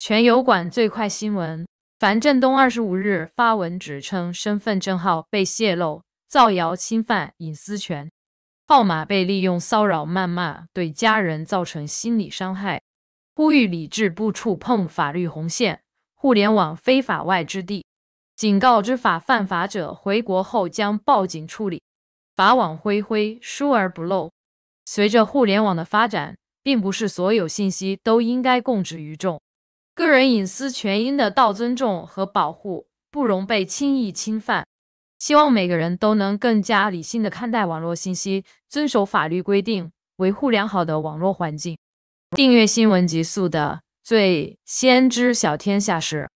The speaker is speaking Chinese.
全油管最快新闻：樊振东二十五日发文指称身份证号被泄露，造谣侵犯隐私权，号码被利用骚扰谩骂，对家人造成心理伤害，呼吁理智不触碰法律红线。互联网非法外之地，警告知法犯法者回国后将报警处理。法网恢恢，疏而不漏。随着互联网的发展，并不是所有信息都应该公之于众。个人隐私权应的到尊重和保护，不容被轻易侵犯。希望每个人都能更加理性的看待网络信息，遵守法律规定，维护良好的网络环境。订阅新闻极速的，最先知晓天下事。